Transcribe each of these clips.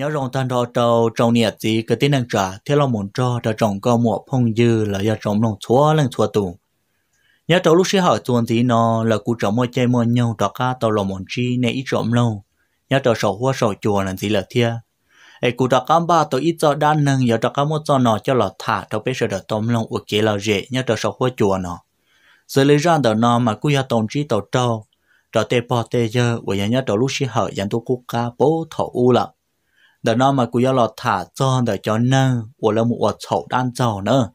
nhớ rong tan đó trâu trâu nhiệt gì cái tiếng năng trả thế lo muốn cho đã trồng cao mùa phong dư là do trồng lòng chúa lần chúa tù nhớ trâu lúc xưa hỏi tuần thì nó là cụ trồng mua chơi mua nhau đó cả tàu lòng muốn chi nên ít trồng lâu nhớ trâu sầu hoa sầu chùa là gì là thia ai cụ đó cả ba tôi ít cho đan nâng giờ đó cả một cho nó cho là thả trâu bây giờ đợt tôm lòng uất kế là dễ nhớ trâu sầu hoa chùa nó rồi lấy ra đợt nó mà cụ ya tổng chi tàu trâu trâu tê po tê giờ và nhớ trâu lúc xưa hỏi dàn tôi cụ cả bố thổ u lặng đợt nó mà cũng do lọt thả cho đợt cho nơ của là một chậu đan chậu nữa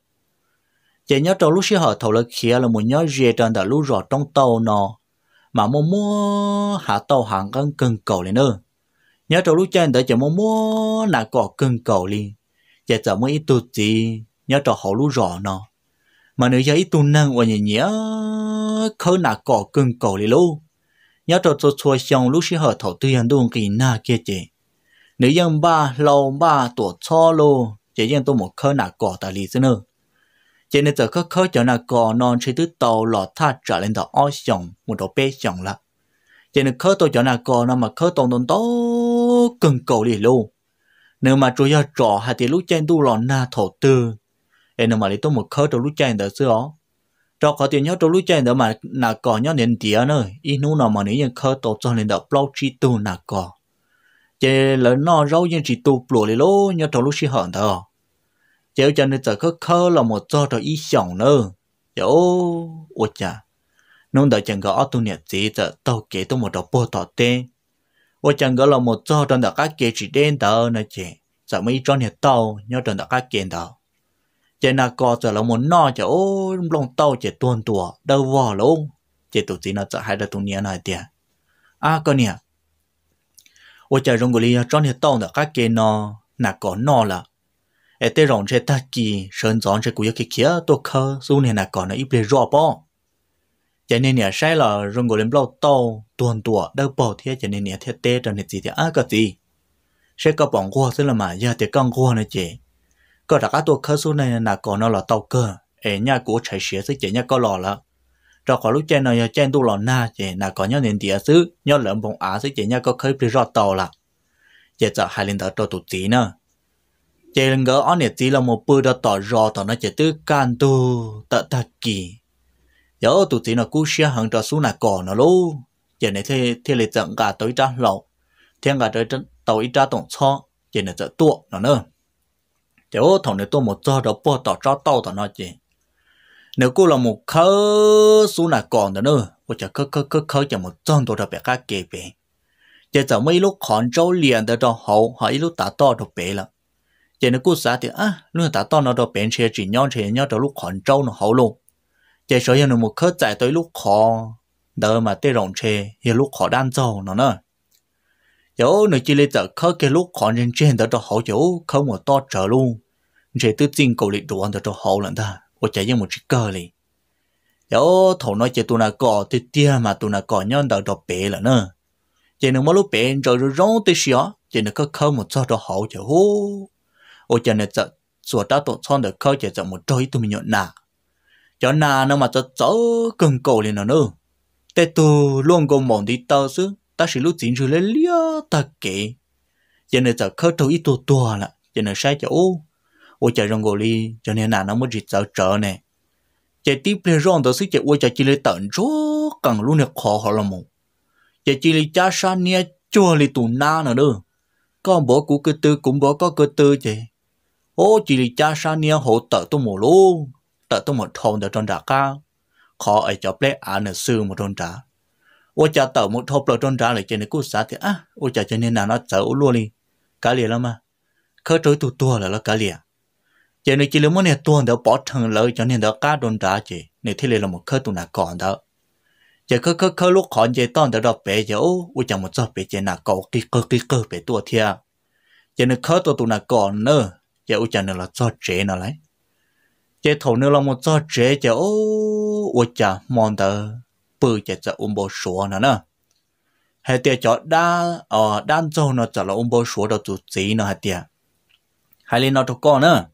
chỉ nhớ trong lúc xí họ thầu là kia là một nhớ gì trên đợt lúc rõ trong tàu nó mà mua mua hạ tàu hàng cân cần cầu lên nữa nhớ trong lúc trên đợt chỉ mua mua là có cần cầu đi chỉ giờ mới ít tụt gì nhớ trong họ lúc rõ nó mà nếu giờ ít tụt nâng của nhà nhớ không là có cần cầu đi luôn nhớ trong số số xong lúc xí họ thầu tư nhân đúng kỳ na kia chị nếu dân ba lâu ba tổ cho lô chỉ dân tôi một khơi nà cỏ tại lì xin nữa chỉ nên giờ khơi khơi cho nà cỏ non chỉ thứ tàu lọt tha trở lên tàu oi sòng một đầu bê sòng là chỉ nên khơi tôi cho nà cỏ nó mà khơi tông tông to cần cầu lì luôn nếu mà tôi giờ trọ hai tiếng lúc trên tu lọt na thổ tư em mà lấy tôi một khơi trong lúc trên đó xưa đó Trò khơi tiền nhớ trong lúc trên đó mà nà cỏ nhớ nền tía nữa ít nu nào mà nếu như khơi tổ cho lên tàu blog chi tu nà cỏ chế là nó râu nhưng chỉ tu bùa lì lô nhớ trâu lúc xí hận thờ chế cho nên tờ khơ khơ là một do trò ý sòng nơ chế dạ ô ô chà nông đời chẳng có tu niệm gì tờ tàu kế tu một đạo bùa tỏ tên ô chẳng có là một do tròn đặc các kế chỉ đến tờ nè chế sợ mấy tròn hiệp tàu nhớ tròn đặc các kế tờ chế nà có sợ là một no chế dạ ô lòng tàu chế tuôn tuột đâu vò lông chế tụ tiên là sợ hai là tu niệm này tiền à con niệm 我家中国里装些刀的，还给呢，那个拿了。ai tới rong chơi ta chỉ sơn giòn chơi cúi cái kia tôi khờ số này là còn là ít rõ bỏ cho nên nhà sai là rong gọi lên bao tàu tuần tùa đâu bỏ thế cho nên nhà thế tê cho nên gì thì á cái gì sẽ có bọn qua tức là mà giờ thì con qua này chị có đặc á tôi khờ số này là còn nó là tàu cơ ai nhà của chạy xe sẽ chạy nhà có lò là cho khỏi lúc trên này trên tu lòn na chỉ là có nhau nền địa xứ nhau lợn bông á xứ chỉ nhau có khơi bị rót tàu là chỉ sợ hai lần đó cho tụt tí nữa chỉ lần gỡ ăn nhiệt tí là một bữa đã tỏ rõ tỏ nó chỉ tứ can tu tận ta kỳ giờ tụt tí nó cú xia hàng cho xuống là cỏ nó luôn chỉ này thế thế là tận cả tối trả lậu thiên cả tới tàu ít trả tổng cho chỉ này tận tuột nó nữa chỉ ô thằng này tôi một giờ đó bỏ tỏ cho tàu tỏ nó chỉ nếu cô là một khớ số là còn đó nữa cô chả khớ khớ khớ khớ chả một chân đồ đặc biệt khác kề về giờ giờ mấy lúc còn trâu liền đó cho hậu họ ít lúc tả to được biệt là giờ nếu cô xã thì à lúc tả to nó đặc biệt chơi chỉ nhau chơi nhau đó lúc còn trâu nó hậu luôn giờ số giờ một khớ chạy tới lúc khó đỡ mà tê rộng chơi giờ lúc khó đan dầu nó nữa giờ nếu chỉ lấy giờ khớ cái lúc còn trên trên đó cho hậu giờ không một to trở luôn chỉ tự tin cầu lịch đồ ăn đó đó hậu lần ta ô chạy như một chiếc cờ lì dẫu dạ, nói chạy tụi nào cỏ thì tia mà tụi nào cỏ nhân đào đọc bể là nữa chạy nó mỗi lúc bể rồi rồi rong tới xíu chạy nó có khâu một cho đó hậu chạy hú ô chạy nó chạy sủa ta tụi son được khâu chạy chạy một trôi tụi mình nhọn nà cho nà nó mà cho cháu cần cầu lên nó nữa tê tu luôn gồm mòn đi tao chứ ta sẽ lúc chính rồi lấy lia ta kể cho nên giờ khơi trâu ít tua là cho nên sai chỗ 我 chạy rong gò li cho nên là nó mới chỉ sợ trợ nè chạy tiếp lên rong đó sức chạy ôi chạy chỉ lấy tận chỗ cần luôn là khó họ là chỉ lấy cha sa nia chua tù na nữa đó con bỏ cú cơ tư cũng bỏ có cơ tư chạy ô chỉ lấy cha sa nia hỗ trợ tôi luôn trợ tôi một thôn để tròn trả ca khó ấy cho ple à nửa sư một tròn trả ôi cha tờ một thôn là tròn trả lại trên này cú xã thì á ôi cha cho nên là nó sợ luôn đi cá liền lắm mà khơi trôi tù tua là nó cá liền giờ này chỉ là muốn này tuân đó bỏ thằng lợi cho nên đó cá đồn đá chị này thì là một khơi tụi nào còn đó giờ khơi khơi khơi lúc còn giờ tuân đã đọc bé giờ ô u chẳng một giọt bé giờ nào cậu kí cơ kí cơ bé tua thia giờ này khơi tụi tụi nào còn nữa giờ u chẳng là cho chế nào lấy giờ thổ nữa là một cho chế giờ ô u chẳng mong đó bự giờ giờ ôm bò sủa nữa nữa hay tiệt cho đa ở ờ, đan châu nó chả là ôm bò sủa đó chút gì nữa hay tiệt hay lên nó cho con nữa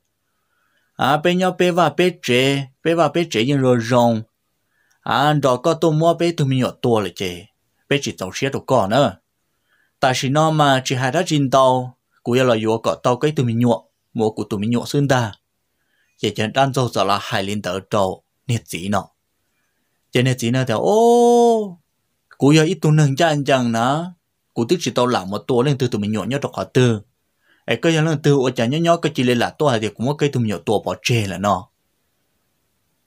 à bên nhau bé và bé trẻ bé và bé trẻ nhưng rồi rong à đó có tôi mua bé tôi mình nhỏ tua là chị bé chỉ tàu xe đồ cỏ nữa tại vì nó mà chỉ hai đã chín tàu cũng là yếu cọ tàu cái tôi mình nhọ mua của tôi mình nhọ xương ta chỉ chân đan dâu giờ là hai lên tàu tàu nhiệt gì nọ cho nên chỉ nọ theo ô cũng là ít tôi nâng chân chẳng nữa cũng tức chỉ tàu làm một tua lên từ tôi mình nhọ nhớ được họ từ ai cái giờ nó từ ở chả nhỏ nhớ cái chỉ lên là to thì cũng có cái thùng nhỏ to bỏ chê là nó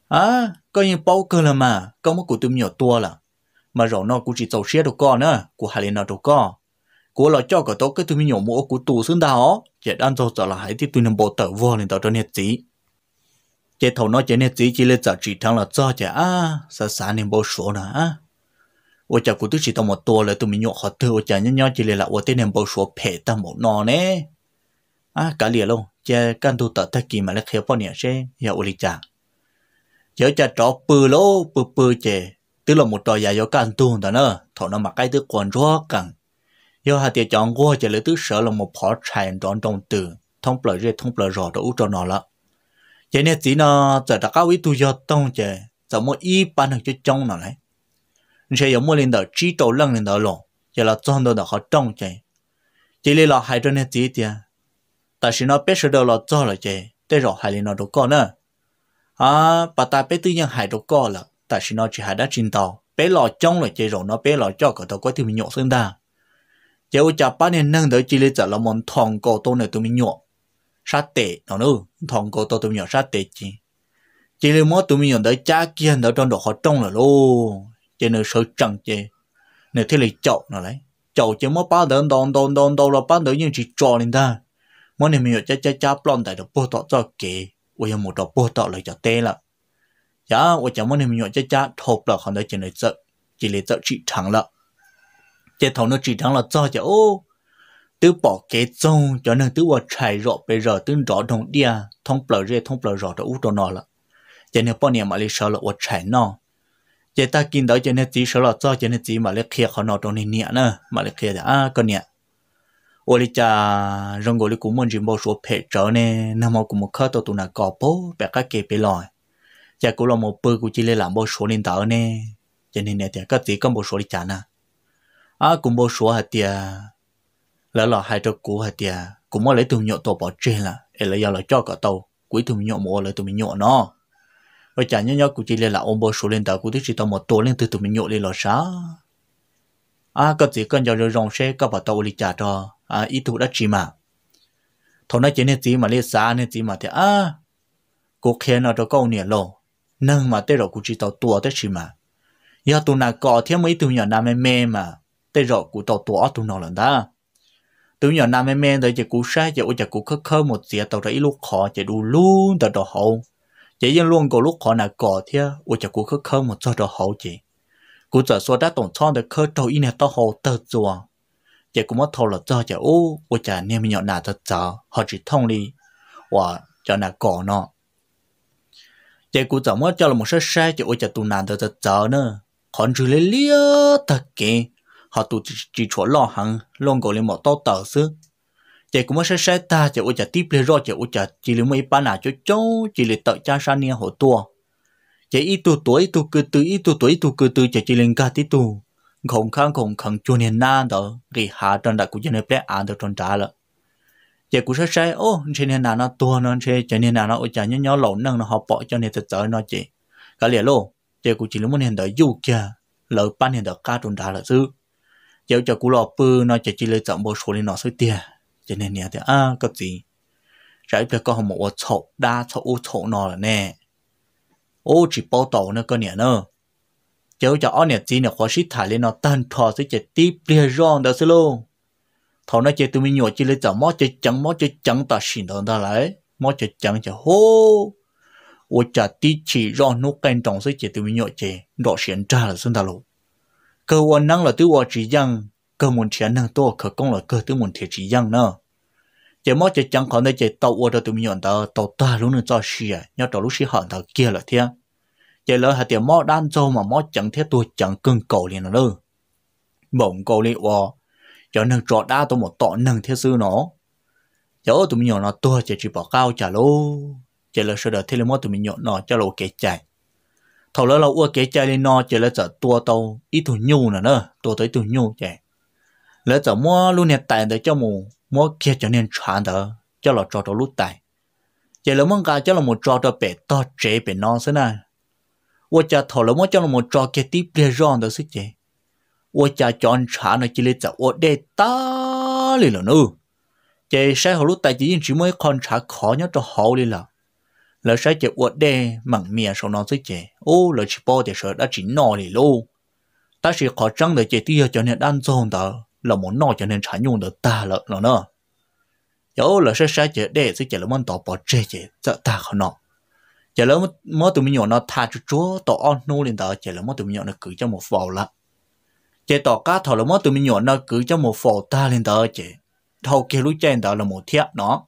à coi như bao cơ là mà có một cụ thùng nhỏ to là mà rồi nó cũng chỉ tàu xe đồ con nữa của hà lên nó đồ con của lo cho cả tàu cái thùng nhỏ mỗi của tù xương đào chỉ ăn tàu tàu là hãy tiếp tụi nó bộ tờ vô lên tàu cho nhiệt tí chỉ thầu nó chỉ nhiệt tí chỉ lên tàu chỉ thằng là cho chả à sợ sáng nên bao số nữa à ủa chả cụ tôi chỉ tàu một tua là tôi mình nhỏ họ thưa chả nhỏ nhỏ chỉ lên là ủa tên em bao số phe tao một nọ nè à cả liền luôn cha căn tu tật thật kỳ mà là khéo bao nhiêu xe giờ uli cha giờ cha trọ bự lỗ bự bự chè từ là một trò dài do căn tu đó nữa thọ nó mặc cái thứ quần rõ cẳng giờ hai tiệt chọn qua chè lấy thứ sợ là một phỏ chạy tròn tròn từ thông bờ rê thông bờ rò đó út cho nó lắm chè nên chỉ nó giờ đã cao ý tu do tông chè giờ mua y ban được cho trong nó này sẽ giờ mỗi lần đó chỉ trâu lăng lần đó lỏng giờ là trong đó đã khó trong chè chỉ là hai trâu nên chỉ tiền ta chỉ nó biết sửa đầu là cho là gì để rồi hại nó đồ con nữa à bà ta biết tự nhiên hại đồ con là ta chỉ nó chỉ hại đã chín tàu biết lò trong là chế rồi nó biết lò cho cả tàu có thì mình nhổ xương ta chế u chả ba nên nâng đỡ chỉ lấy trả là món thòng cô tô này tôi mình nhổ sát tệ nó nữa thòng cô tô tôi mình sát tệ chứ chỉ lấy món tôi mình nhổ đỡ cha kia đỡ trong đó họ trong là lô chế nó sợ chẳng chế nếu thế là chậu nó lấy chậu chế món ba đỡ đòn đòn đòn đòn là ba đỡ nhưng chỉ trò nên ta mỗi ngày mình chơi chơi chơi plon tại được bố tọ cho kì ôi giờ một đó bố tọ lại cho tê là giá ôi giờ mỗi ngày mình chơi chơi thộp là còn đợi chỉ lấy chợ chỉ lấy chợ chỉ thắng là chơi thầu nó chỉ thắng là cho chứ ô oh, tứ bỏ kế trông cho nên tứ bỏ chạy rõ bây giờ tứ rõ đồng đi à thông bờ rê thông bờ rọ đó út đó nó là cho nên bao nhiêu mà lấy sợ là bỏ chạy nọ, cho ta kinh đó cho nên chỉ sợ là cho cho nên chỉ mà lấy kia khó nọ trong này nhẹ nữa mà lấy kia thì à con nhẹ 我哩家人过哩古门人包说拍照呢，那么古么看到都那搞包，别个给别来，家古老么包古只哩 làm bao số 领导呢，cho nên này thì các tỷ các bao số 哩 chán à, à cũng bao số hạt tiệt, lỡ lỡ hai trâu cũ hạt tiệt, cũng mới lấy tụi nhậu tổ bỏ trên là, ấy là giờ là cho cả tàu, cuối tụi nhậu mua là tụi nhậu nó, rồi chả nhớ nhớ cụ chỉ là ôm bao số lãnh đạo cụ thì chỉ tao một tổ lên từ tụi nhậu lên là sao? à cái gì cần giờ rồi rong xe các bà tàu lịch trả cho à ít thu đã chỉ mà thôi nói chuyện này gì mà lấy xa này gì mà thì à cô khen nó cho câu nè lo nâng mà tới rồi cũng chỉ tàu tua tới chỉ mà giờ tụi nào có thêm mấy tụi nhỏ nam em mê mà tới rồi cũng tàu tua tụi nó lần đó tụi nhỏ nam em mê rồi giờ cũng sai giờ ôi chỉ cũng khơ khơ một giờ tàu đấy lúc khó chỉ đủ luôn tàu đó hậu chỉ riêng luôn có lúc khó nào có thì ôi chỉ cũng khơ khơ một giờ đó hậu chị cú giờ số đã tổn thương được khơi đầu in hết tao hồ tơ chùa giờ cũng mất thôi là cho giờ ô của cha nên mình nhận nà cho chợ họ chỉ thông đi và cho nà cỏ nó giờ cú giờ mất cho là một số sai cho ô cha tu nà cho chợ nữa còn chỉ lấy lia thật kì họ tu chỉ chỗ lo hằng lo ngồi lên một tao tờ xứ giờ cũng mất sai sai ta cho ô cha tiếp lấy rồi cho ô cha chỉ lấy mấy ba nà cho cháu chỉ lấy tợ cha sa nia hồ tua chỉ ít tu tuổi tu cứ tu ít tu tuổi tu cứ tu chỉ chỉ lên cái tí tu không khăn không khăn cho nên na đó cái hạ trần đã cũng cho nên bé được trần trả lợ chỉ cũng sẽ sai ô trên nên là nó tua nó sẽ trên nên là nó ở nhà nhỏ lộn năng nó học bỏ cho nên thực tế nó chỉ cái liền luôn chỉ cũng chỉ là muốn hiện đời dù kia lỡ ban hiện đời cả trần trả lợ chứ giờ cho cũng lọ bự nó chỉ chỉ lấy chọn bộ số lên nó số tiền cho nên nhà thì à cái gì trái phải có một chỗ đa chỗ chỗ nó là nè ô chỉ bao tổ nữa con nè nơ cháu cho ông nè chỉ nè khó xít thải lên nó tan thò sẽ chết tiếp bia rong đó xí lô thầu nó chết tụi mình nhồi chỉ lấy chả mót chạy chẳng mót chạy chẳng ta xin đó ta lại mót chạy chẳng chạy hô ô chả tí chỉ rong nó canh trọng sẽ chết tụi mình nhồi chạy đỏ xiên trả là xưng ta lô cơ quan năng là tụi họ chỉ rằng cơ muốn thiệt năng to cơ công là cơ tụi muốn thiệt chỉ rằng nữa chỉ mỗi chỉ chẳng còn đây chỉ tàu ô tô tụi mình nhận tàu tàu ta luôn nữa cho xì à nhớ tàu lúc xì hận tàu kia là thế chỉ lỡ hạt tiền mỗi đan châu mà mỗi chẳng thế tôi chẳng cần cầu liền nữa bỗng cầu liền ô giờ nâng trọ đa tôi một tọ nâng thế sư nó giờ tụi mình nhận nó tôi chỉ chỉ bỏ cao trả lô chỉ lỡ sơ đợt thế là mỗi tụi mình nhận nó cho lô kế chạy thầu lỡ lâu ô kế chạy lên nó chỉ lỡ chở tua tàu ít tuổi nhu nữa nữa tôi tới tuổi nhu chạy lỡ chở mua luôn hiện tại để cho mù mỗi kia cho nên chán đó cho là trò trò lút tài giờ là mong cả cho là một trò trò bể to chế bể non thế này 我家头了么叫了么抓个地别让的事情，我家讲查呢，这里在我得打理了呢。这晒好路大姐因只么看查考呢就好哩了，了晒这我得门面上那事情，哦，了去包的时候那只闹哩喽。但是考证的这地要叫你安装的，là một nó cho nên trả nhung được ta lợ nó nữa dẫu là sẽ sẽ chế để sẽ chế là món tỏ bỏ chế chế cho ta khó nó chế là món tụi mình nhỏ nó tha cho chúa tỏ on nô lên đó chế là món tụi mình nhỏ nó cứ cho một phò lắm chế tỏ cá thọ là món tụi mình nhỏ nó cứ cho một phò ta lên đó chế thâu kia lúc trên đó là một thiết nó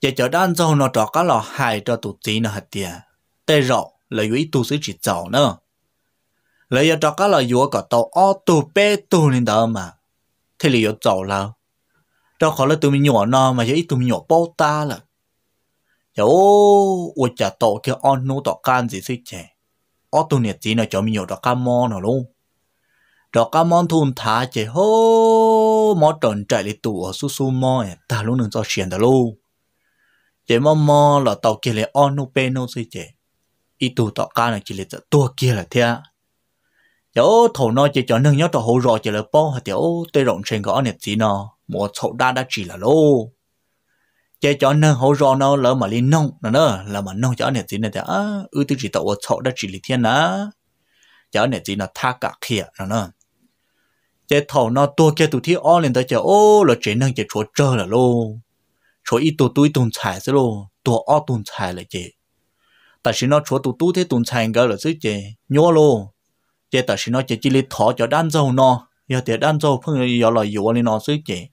chế cho đan dâu nó trọ cá lò hại cho tụi tí nó hạt tiền tê rộ là yếu tụ sự chỉ giàu nữa lấy giờ cho cái là vừa có tàu ô tô bé tô lên đó mà thế là vừa giàu là đâu khó là tụi mình nhỏ nó mà giờ ít tụi mình nhỏ bao ta là giờ dạ, ô ôi chả tàu kia ô nô tàu can gì suy chè ô tụi này chỉ là cho mình nhỏ đó cam mò nó luôn đó cam mò thun thả chè hô mò tròn chạy đi tụ ở su su mò ta luôn đừng cho xiên ta luôn chè mò mò là tàu kia là ô nô bé nô xí chè ít tụi tàu can là chỉ là tua kia là thế tiểu thổ nó chỉ cho nâng nhau cho hậu rồi chỉ là bao hạt tiểu tê rộng trên gõ nẹp gì nó một thổ đa đã chỉ là lô chỉ cho nâng hậu rồi nó lỡ mà lên nông nó nữa là mà nông cho nẹp gì này thì à ư tư chỉ tàu thổ đã chỉ là thiên á cho nẹp gì nó tha cả kia nó nữa chỉ thổ nó tua kia tụi thi o lên tới chỗ ô là chỉ nâng chỉ chúa chơi là lô chúa ít tụi tụi tồn xài sẽ lô tụi o tồn xài là chỉ tại sao nó chúa tụi tụi thế tụi xài là chứ chỉ nhớ lô chế tờ xin nó chế chỉ lấy thọ cho đan dầu nó giờ thì đan dầu phương giờ là dụ lên nó xứ chế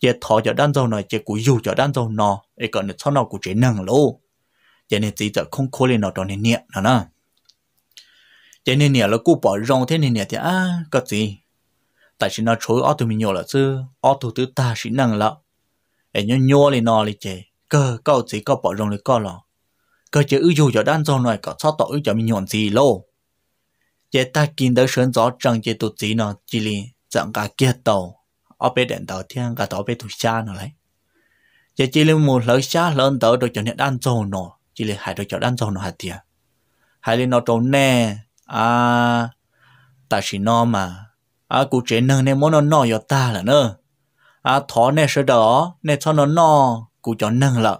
chế thọ cho đan dầu này chế cú dụ cho đan dầu nó ấy còn được sau nó cú chế năng lô chế nên chỉ giờ không khôi lên nó cho nên nhẹ nó nè chế nên nhẹ là cú bỏ rong thế nên nhẹ thì à có gì tại xin nó chối ở tụi mình nhiều là chứ ở tụi tứ ta xin năng lợ ấy nhớ nhớ lên nó lên chế cơ câu gì câu bỏ rong lên câu lọ cơ chế ưu dụ cho đan dầu này có sao tội cho mình nhọn gì lô chế ta kinh đỡ sơn gió trăng chế tụt gì nó chỉ liền chẳng cả kia tàu ở bên đèn tàu thiên cả tàu bên thủ xa nó lấy chế chỉ li một lỡ xa lớn tàu được cho nhận ăn dầu nó chỉ liền hải được cho ăn dầu nó hạt tiền hai li nó trốn nè à ta chỉ nó mà à cụ chế nâng nên muốn nó nọ cho ta là nữa à thọ nè sơ đó nè cho nó nọ cụ cho nâng là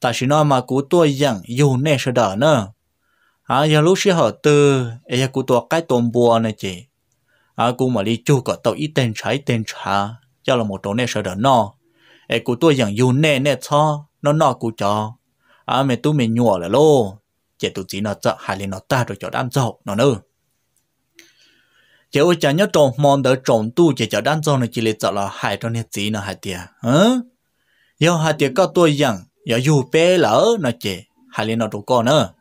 ta chỉ nó mà cụ tôi dặn dù nè sơ đó nữa à giờ lúc xưa họ từ ấy giờ cụ tổ cái tôm bùa này chị à cụ mà đi chu có tàu ít tên trái tên trà cho là một tổ này sợ đỡ nó ấy cụ tôi dạng dù nè nè cho nó nó cụ cho à mẹ tôi mình nhùa là lô chị tôi chỉ nó sợ hai lên nó ta rồi cho đan dậu nó nữa chị ơi chả nhớ trộm mòn đỡ trộm tu chị cho đan dậu này chị lấy sợ là hai trong này chỉ nó hai tiền, hả giờ hai tiền có tôi dạng giờ dù bé lỡ nó chị hai lên nó đủ con nữa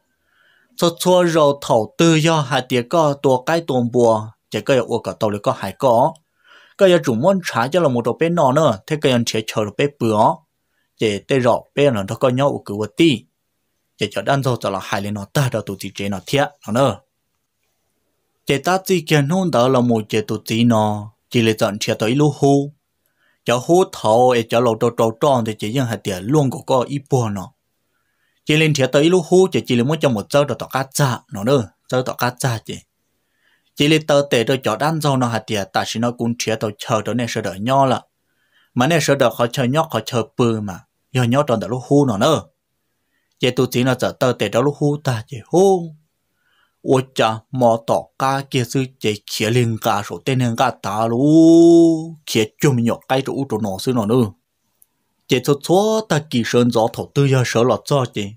cho cho rau thầu tư do hạt tiệt có tổ cái tuồng bùa chỉ có ở cả tàu có hải có cái giờ chủ môn trả cho là một đồ bé nọ nữa thế cái anh chế chờ đồ bé bữa chỉ tê rõ bé là nó có nhau ở vật ti chỉ cho đan rồi cho là hai lên nó ta đó tụi chị chế nó thiệt nó nữa chỉ ta chỉ cần hôn đó là một chế tụi chị nó chỉ là chọn chế tới lú hú cho hú thầu để cho lầu trâu trâu tròn thì chỉ riêng hạt tiệt luôn có có ít bùa nó chỉ lên thiệt tới lúc hú chỉ chỉ là muốn cho một giờ rồi tỏ cá cha nó nữa giờ tỏ cá cha chỉ chỉ là tờ tệ rồi cho đan rau nó hạt tiệt ta chỉ nó cũng thiệt tao chờ đó nên sẽ đợi nhau là mà nay sẽ đợi họ chờ nhóc họ chờ bự mà giờ nhóc tròn đã lúc hú nó nữa chỉ tôi chỉ nó giờ tờ tệ đó lúc hú ta chỉ hú ôi cha mò tỏ cá kia sư chỉ khía lên cá số tên lên cá ta lú khía chum nhóc cái trụ trụ nó sư nó nữa chỉ cho chúa ta kỳ sơn gió thổ tư do sở lọt cho chị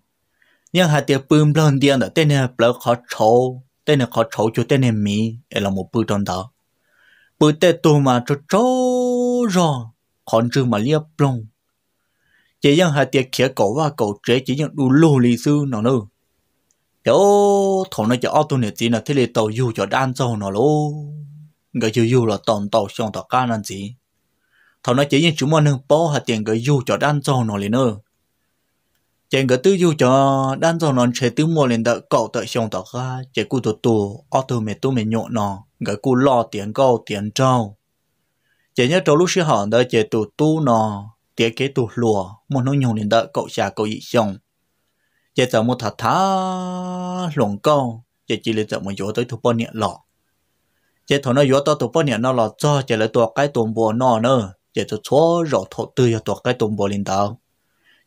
nhưng hai tiệc bơm lên điện là tên này bỡ khó trâu tên này khó trâu cho tên này mì là một bữa trong đó bữa tết tu mà cho trâu rồi còn chưa mà liếc bông, chỉ những hai tiệc kia cổ và cổ trẻ chỉ những đủ lô lý sư nào, nữa chỗ thổ nó cho auto này chỉ là thế này tàu du cho đan cho nào lô người chưa du là tòn tàu xong tàu cá năn gì thầu nói chỉ như chúng mình hưng bó hạt tiền gửi du cho đan cho nó liền nữa tiền gửi tư du cho đan cho nó chơi tư mua liền đợi cậu tự xong tao ra chế cụ tụt, tụ ô tô mẹ tu mẹ nhộn nó cái cụ lo tiền câu tiền trâu chế nhớ trâu lúc xưa họ đợi chế tụ tu nó tiền kế tụt lùa một nó nhộn liền đợi cậu già cậu dị xong chế tao một thà thá lồng câu chế chỉ liền tao một chỗ tới thu bao nhiêu lọ chế thằng nó vô tới tụ bao nhiêu nó lọ cho chế lấy tụ cái tụ bùa nó nữa giờ tôi xóa rõ thọ tư giờ tôi cái tôm bò lên tàu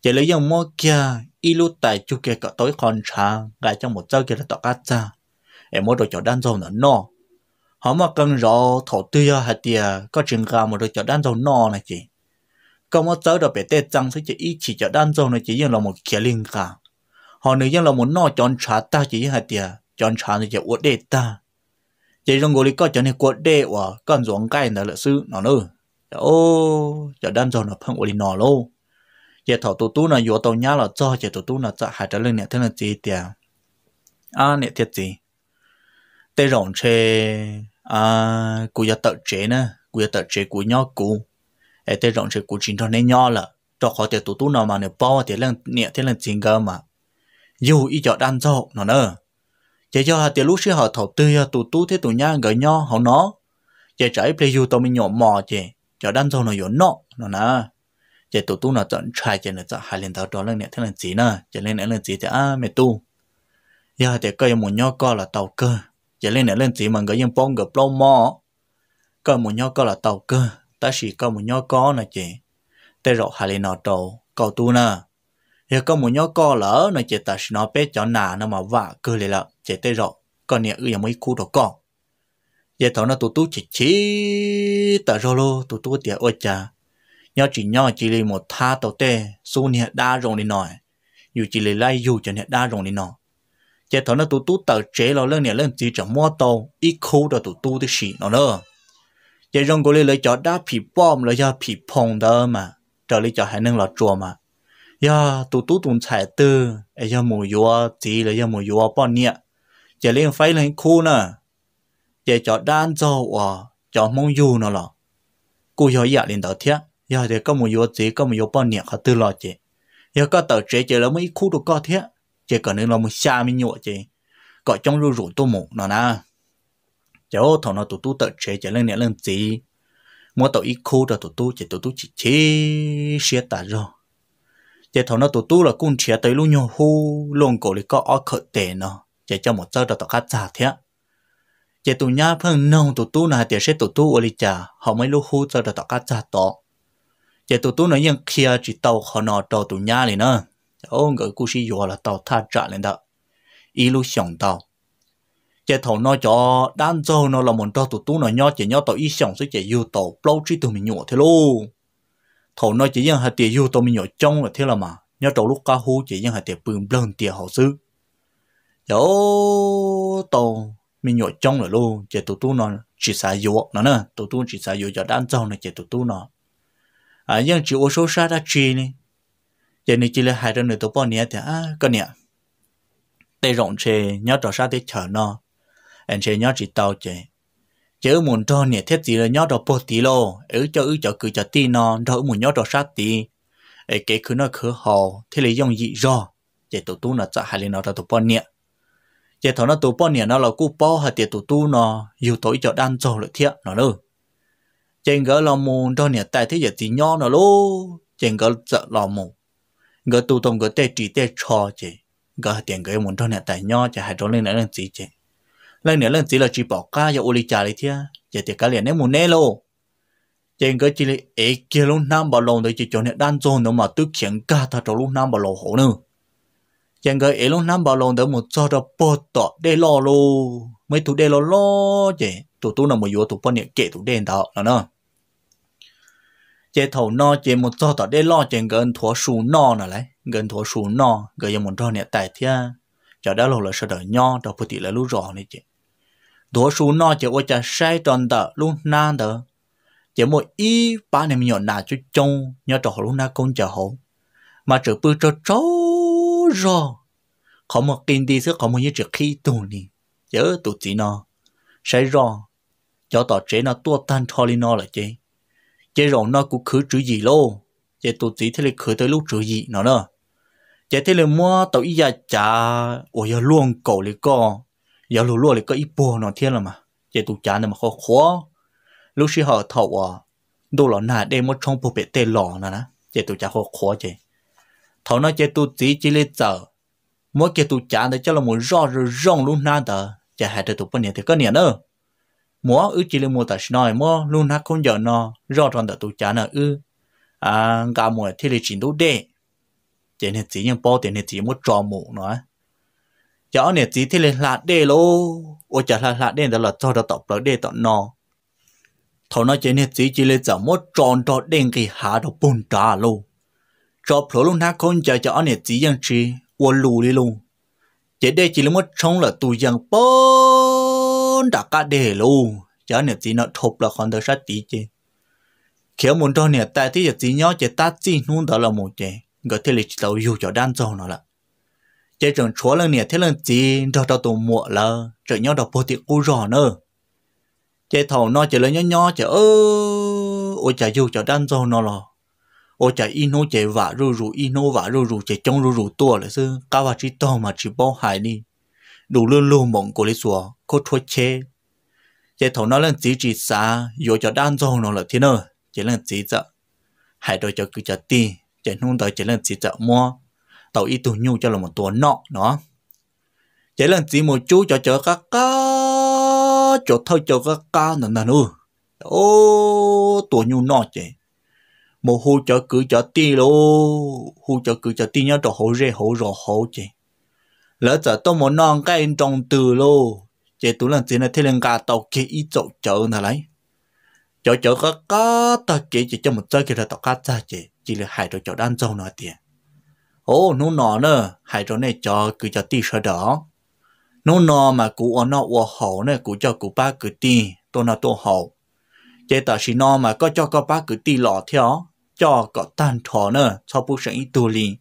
giờ lấy dòng máu kia ít tại chú kia cả tối còn trà ngay trong một dao kia là tọt cát ra em mỗi đồ chọn đan dầu nó no họ mà cần rõ thọ tư giờ hạt tiền có chừng gà một đồ chọn đan dầu no này chị có một dao đồ bé tê trăng sẽ chỉ ít chỉ chọn đan dầu này chỉ riêng là một kia linh cả họ nếu riêng là một no chọn trà ta chỉ hạt tiền chọn trà này chỉ uất đệ ta chỉ trong người có chọn này uất đệ và con ruộng cái là là sư nó nữa ô giờ đang rồi nó phân ổn nọ luôn giờ thọ tụ tú là vô tàu nhá là cho giờ tụ tú là cho hai trái lưng nè thế là gì tiền à nè thiệt gì tê rộng chê à cú giờ tự chế nè cú giờ tự chế cú nhau cú ấy tê rộng chê cú chính cho nên nhau là cho khỏi tiền tụ tú nó mà nè bao tiền lưng nè thế là chín cơ mà dù ý cho đang rồi nó nữa chỉ cho hạt tiền lúc xưa họ thầu tư tụ tú thế tụ nhá gỡ nhau họ nó chỉ trái play you tao mình nhỏ mò chỉ cho đang trong nó yếu nọ nó nè giờ tụt tu nó chọn trai giờ nó chọn hai lần tao đó lần này thế là gì nè giờ lên lần gì thì à mẹ tu giờ thì coi một nhau co là tàu cơ giờ lên lần gì mà người dân bông gặp lâu mò coi một nhau co là tàu cơ ta chỉ coi một nhau co này chị tê rồi hai lần nó tàu cầu tu nè giờ coi một nhau co lỡ này chị ta chỉ nó bé chọn nà nó mà vạ cơ liền là chị tê rồi còn nè ư giờ mới cứu được co giờ thọ nó tụt tụt chỉ chỉ tờ rô lô tụt tụt tiệt ôi cha nhau chỉ nhau chỉ lấy một tha tàu tê số nè đa rồng đi nòi dù chỉ lấy lai dù cho nè đa rồng đi nòi giờ thọ nó tụt tụt tờ chế lo lên nè lên chỉ chẳng mua tàu ít khô đó tụt tụt thì xỉ nó nữa giờ rồng cô lấy lấy cho đá phì bom lấy cho phì phong đó mà trở lấy cho hai nâng lọ chùa mà ya tụt tụt tụt chạy tư ấy giờ mùi vô chỉ lấy giờ mùi vô bao nhiêu giờ lên phải lên khô nữa để cho đan cho à cho mong du nó là cụ hiểu dạ lên đầu thiết giờ thì có một yếu gì có một yếu bao nhiêu khó tư lo chứ giờ dạ, có tờ chế chế là mấy khu đồ có thiết chỉ cần nữa là một xa mới nhộn chứ có trong rủ rủ tôi mù nó na cháu thằng nó tụ tụ tờ chế chế lên nè lên gì mua tàu ít khu đó tụ tụ chỉ tụ tụ chỉ chế xe tạt rồi chế thằng nó tụ tụ là cũng chế tới luôn nhau hu luôn cổ thì có ở khởi tệ nó chỉ cho một giờ đó tao cắt giả thiết chế tụ nhá phân nông tụ tu là tiền sẽ tụ tu ở cha, họ mới lúc hú cho được tao cá cha to chế tụ tu nói nhưng kia chỉ tàu họ nọ tàu tụ nhá này nữa ông người cú sĩ là tàu tha trả lên đó ý lúc sống tàu chế thầu nó cho đan dâu nó là một tàu tụ tu nó nhó chỉ nhó tàu ý sống sẽ chỉ yêu tàu lâu chỉ tụ mình nhổ thế luôn thầu nó chỉ nhưng hạt tiền yêu tàu mình nhổ trong là thế là mà nhớ tàu lúc cá hú chỉ nhưng hạt tiền bừng lên tiền họ xứ chỗ dạ tàu mình nhỏ trong rồi luôn chạy tụt tu nó chỉ xài yếu nó nè tụt tu chỉ xài yếu cho đan trong này chạy tụt tu nó à nhưng chỉ ô số sa đã chi nè chạy này chỉ là hai trăm người tụi bọn nhé thì à cái nhỉ tê rộng chè nhớ trò sa tê chờ nó anh chè nhớ chỉ tàu chè chớ muốn cho nhẹ thiết gì là nhớ trò bò tí lô, ở ừ, cho ở ừ, cho cứ cho tí nó đỡ muốn nhớ trò sa tí ấy cái cứ nó cứ hò thế là dùng gì do chạy tụt tu nó chạy hai lần nó ra tụi bọn nhé giờ thằng nó tụ bao nhiêu nó là cú bao hạt tiền tụ tu nó dù tối cho đan trầu lợi thiện nó nữa trên gỡ lòng mù cho nhiệt tại thế giờ thì nho nó lô trên gỡ sợ lòng mù gỡ tụ tông gỡ tê trí tê cho chị gỡ tiền gỡ muốn cho nhiệt tại nho chả hai trốn lên nữa lên chỉ chị lên nữa lên chỉ là chỉ bỏ cả cá ô li trả lại thiệt giờ thì cá liền nếu muốn nè lô trên gỡ chỉ là ấy kia lúc nam bảo lồng đấy chỉ cho nhiệt đan trầu nó mà tức khiến cả thằng trâu lúc nam bảo lồng hổ nữa chẳng cái ấy lúc năm bảo lâu đỡ một cho đó bỏ tọ để lo lô mấy tụ để lo lo chứ tụ tụ nằm mà vô tụ bao nhiêu kệ tụ đen đó là nó chế thầu no chế một cho tọ để lo chẳng gần thua số no nè lấy gần thua số no gần như một cho nè tài thia cho đó lâu là sợ đợi nho đó phụ tỷ là lúc rõ này chứ thua số no chế ôi cha sai tròn tờ lúc nan tờ chế một ý ba nè mình nhỏ nà chú trông nhớ trò lúc na công chờ hậu mà trở bư cho trâu rồi không một kinh đi sẽ có một như trước khi tù nè chớ tụ chỉ nó sẽ rồi cho tỏ chế nó tua tan thò lên nó là chế chế rồi nó cũng khứ chữ gì lô chế tụ chỉ thế là khứ tới lúc chữ gì nó nữa chế thế là mua tàu ý giả trả ôi giờ luôn cầu lấy co giờ lù luôn lấy co ít bùa nó thiên là mà chế tụ trả này mà khó khó lúc xí họ thầu à đồ lọ nà đem một trong bộ bể tê lỏn nè nè chế tụ trả khó khó chế thầu nó chơi tu tí chỉ lấy tờ mỗi kia tu chán thì cho là một rõ rồi rong luôn na tờ, chả hại được tụ bên này thì có niệm nữa mỗi ư chỉ là một tài nói mỗi luôn na không giờ nó rõ tròn đỡ tu chán nữa ư à cả mùa thì là chỉ đủ để chỉ nên chỉ nhưng bao tiền nên chỉ một trò mù nói chó này chỉ thì là lạ để lô ôi chả là lạ để đó là cho đã tập là để tận nó thầu nó chỉ nên chỉ chỉ lấy tờ một tròn tròn đen cái hạ đó bùn trà luôn cho pro luôn ha con giờ cho anh ấy chỉ dân chi uo lù đi luôn chỉ đây chỉ là một trong là tù dân bốn đặc cả đề luôn cho anh ấy chỉ nó thộp là còn được sát tí chứ khi muốn cho nè tại thì chỉ nhớ chỉ ta chỉ nuôn đó là một chế có thể là chỉ tàu dù cho đan cho nó là chế trường chúa lần nè thế lần chỉ cho cho tù muộn là trở nhớ đọc bộ tiệc u rò nữa chế thầu nó chỉ là nhớ nhớ chỉ ơ ôi chả yêu cho đan cho nó là ô chả nô chè vả rù rù y nô vả rù rù chè trong rù rù tua là sư cá vả chỉ to mà chỉ bao hại đi đủ luôn luôn mộng của lý sủa có thua chê chè thầu nó lên chỉ chỉ xa vô cho đan dâu nó là thế nào chè lên chỉ dạ hải đôi cho cứ chả ti chè nung tới chè lên chỉ dạ mua tàu y tu nhu cho là một tuần nọ nó chè lên chỉ một chú cho chở các cá chỗ thơ cho các cá nè nè nu ô tuần nhu nọ chè mà hỗ trợ cứ cho ti lô hỗ trợ cứ cho ti nhớ cho hỗ rẻ hỗ rõ hỗ chứ lỡ giờ tôi muốn non cái anh trong từ lô chứ tôi lần gì là thế lên cả tàu kia ít chỗ chợ nào lấy chỗ chợ có có tàu kia chỉ cho một chơi kia là tàu cá ra chứ chỉ là hai chỗ chợ đan dâu nó tiền ô nó nọ nữa hai chỗ này cho cứ cho ti sợ đỏ. nó nọ mà cụ ở nó ở hậu này cụ cho cụ ba cứ ti, tôi nó tôi hậu chế ta chỉ nọ mà có cho có ba cứ ti lọ theo cho có tan thọ nữa cho bố sẽ ít tu liền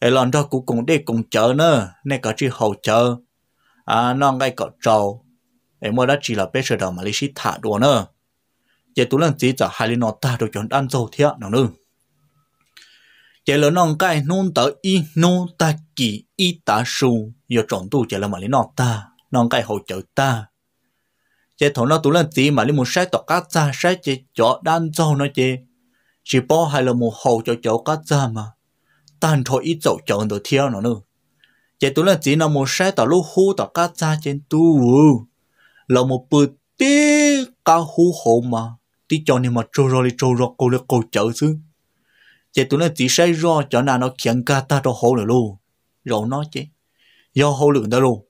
ấy lần đó cũng cùng để cùng chờ nữa nên có chỉ hậu chờ à non ngay có trầu ấy mới đã chỉ là bây giờ đó mà lịch sử thả đồ nữa giờ tôi lần chỉ cho hai linh nó ta được chọn ăn dầu thiệt nào nữa giờ là non cái nôn tới y nôn ta chỉ y ta su giờ chọn tu giờ là mà linh nó ta non cái hậu chờ ta giờ thằng nó tôi lần chỉ mà lý muốn sai tọt cá ta sai chỉ chọn ăn dầu nó chơi chỉ bỏ hai là một hậu cho cháu cắt ra mà tan thôi ít dậu chọn được theo nó nữa chỉ tôi là chỉ là một xe tàu lúc hú tàu cắt ra trên tu là một bự tí cá hú hộ mà tí cho nên mà trâu rồi trâu rồi cô được cô chở chứ chỉ tôi là chỉ xe ro cho nên nó kiện cả ta cho hộ nữa luôn rồi nó chứ do hộ lượng đó luôn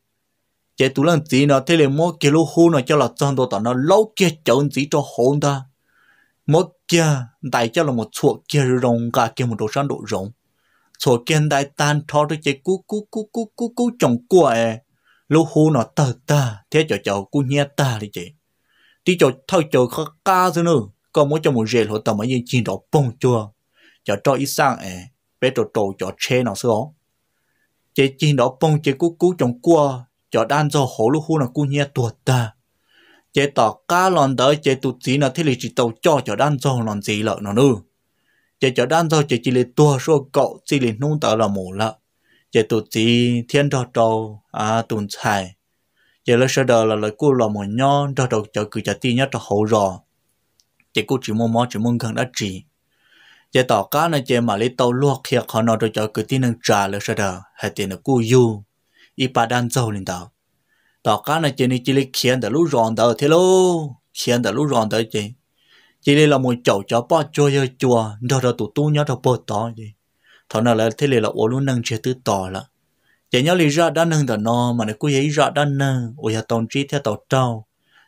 chỉ tôi là chỉ nó thế là mỗi cái lúc hú nó cho là chân đồ tàu nó lâu kia chọn chỉ cho hộ ta mỗi kia tại cho là một chỗ kia rồng cả kia một đồ sản độ rồng chỗ kia đại tan thọ được chế cú cú cú cú cú cú trồng cua ấy lúc hú nó tờ ta thế cho cháu cú nhẹ ta đi chị tí cho thao cháu khó ca thế nữa có muốn cho một rể lộ tầm ở những chuyện đó bông chua cho cho ít sang ấy bé trò trò cho che nó xưa chế chuyện đó bông chế cú cú trồng cua cho đan do hổ lúc hú nó cú nhẹ tuột ta chế tỏ cá lon đỡ chế tụt gì nó thế là chỉ tàu cho cho đan dầu lon gì lợ nó nữa chế cho đan dầu chế chỉ là tua số cậu chỉ là nung tờ là mù lợ chế tụt gì thiên đo trâu à tụt xài chế là sơ đờ là lời cô là một nho đo đầu cho cứ cho ti nhất cho hậu rò chế cô chỉ mua mó chỉ muốn gần đã chỉ chế tỏ cá nó chế mà lấy tàu luộc khi họ nó cho cứ ti năng trà là sơ đờ hay tiền là cô yêu ipa đan cho lên tàu tao cá này chỉ này chỉ lấy khiến để lúc ròn đời thế luôn khiến để lúc ròn đời chỉ chỉ là một chậu cho bao chơi chùa đó là tụ tu nhớ đâu bao to gì thằng nào là thế này là ô luôn nâng chơi tứ to là chỉ nhớ lấy ra đã nâng đó nó mà nó cứ lấy ra đã nâng ôi nhà tông trí theo tàu trâu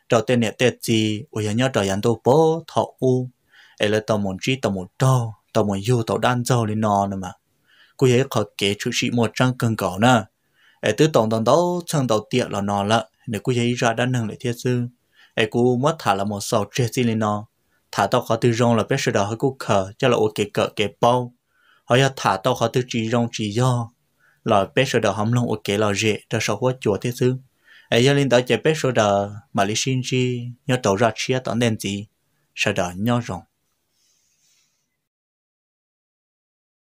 trâu tên này tên gì ôi nhà nhớ trời anh tôi bố thọ u ấy là tàu một trí tàu một trâu tàu một yêu tàu đan trâu lên nó nữa mà cứ lấy khó kể chút sĩ một trăng cần cỏ nè ai tứ tổng tổng đó chân đầu tiệt là nọ lợ nếu cứ thấy ra đan nâng lại thiết sư ai cứ mất thả là một sầu chết xin lên nọ, thả tao khó từ rong là biết sự đó hơi cú khờ cho là ô ok cỡ kẹp bao họ giờ thả tao khó từ chỉ rong chỉ do là biết sự đó hầm lòng ô ok là dễ cho sau quá chùa thiết sư ai giờ lên đó chạy biết sự đó mà lý sinh chi nhớ tàu ra chia tận đen gì sau đó nhau rong